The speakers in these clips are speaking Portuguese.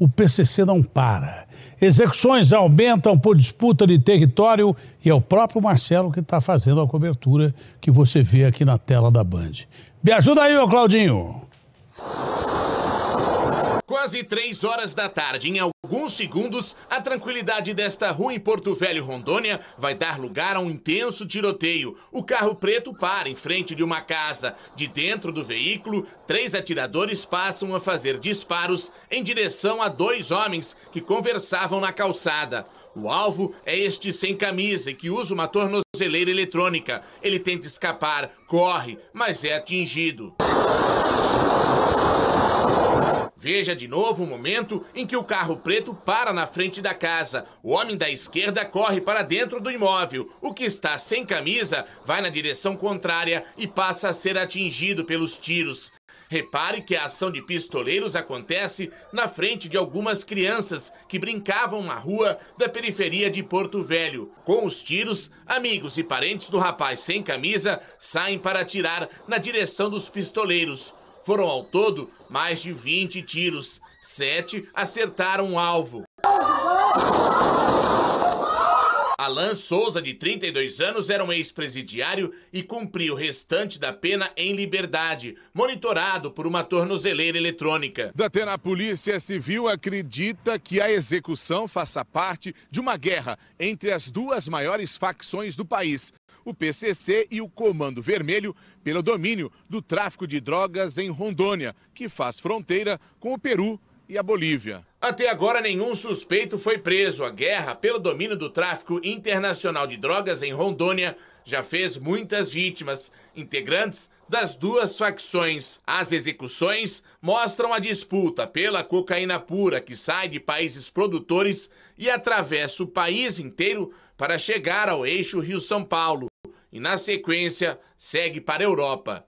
o PCC não para. Execuções aumentam por disputa de território e é o próprio Marcelo que está fazendo a cobertura que você vê aqui na tela da Band. Me ajuda aí, ô Claudinho! Quase três horas da tarde, em alguns segundos, a tranquilidade desta rua em Porto Velho, Rondônia, vai dar lugar a um intenso tiroteio. O carro preto para em frente de uma casa. De dentro do veículo, três atiradores passam a fazer disparos em direção a dois homens que conversavam na calçada. O alvo é este sem camisa que usa uma tornozeleira eletrônica. Ele tenta escapar, corre, mas é atingido. Veja de novo o momento em que o carro preto para na frente da casa. O homem da esquerda corre para dentro do imóvel. O que está sem camisa vai na direção contrária e passa a ser atingido pelos tiros. Repare que a ação de pistoleiros acontece na frente de algumas crianças que brincavam na rua da periferia de Porto Velho. Com os tiros, amigos e parentes do rapaz sem camisa saem para atirar na direção dos pistoleiros. Foram ao todo mais de 20 tiros. Sete acertaram o alvo. Alan Souza, de 32 anos, era um ex-presidiário e cumpriu o restante da pena em liberdade, monitorado por uma tornozeleira eletrônica. Até Polícia Civil acredita que a execução faça parte de uma guerra entre as duas maiores facções do país, o PCC e o Comando Vermelho pelo domínio do tráfico de drogas em Rondônia, que faz fronteira com o Peru e a Bolívia. Até agora, nenhum suspeito foi preso. A guerra pelo domínio do tráfico internacional de drogas em Rondônia já fez muitas vítimas, integrantes das duas facções. As execuções mostram a disputa pela cocaína pura que sai de países produtores e atravessa o país inteiro para chegar ao eixo Rio-São Paulo e, na sequência, segue para a Europa.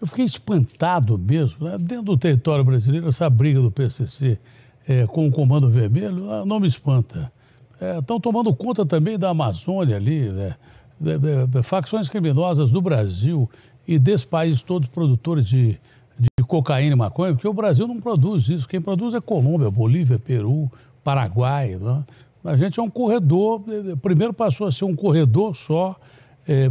Eu fiquei espantado mesmo. Né? Dentro do território brasileiro, essa briga do PCC é, com o Comando Vermelho ah, não me espanta. Estão é, tomando conta também da Amazônia ali, né? É, é, é, facções criminosas do Brasil e desse país todos produtores de, de cocaína e maconha, porque o Brasil não produz isso. Quem produz é Colômbia, Bolívia, Peru, Paraguai. Né? A gente é um corredor, primeiro passou a ser um corredor só é, é,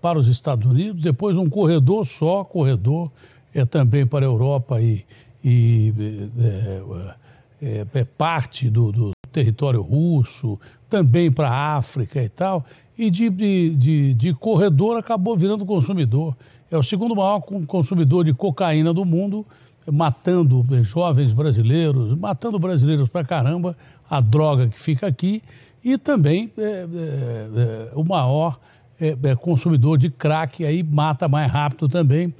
para os Estados Unidos, depois um corredor só, corredor é, também para a Europa e, e é, é, é parte do, do, território russo, também para a África e tal, e de, de, de, corredor acabou virando consumidor. É o segundo maior consumidor de cocaína do mundo, matando jovens brasileiros, matando brasileiros para caramba, a droga que fica aqui, e também é, o maior é, é, consumidor de crack aí mata mais rápido também.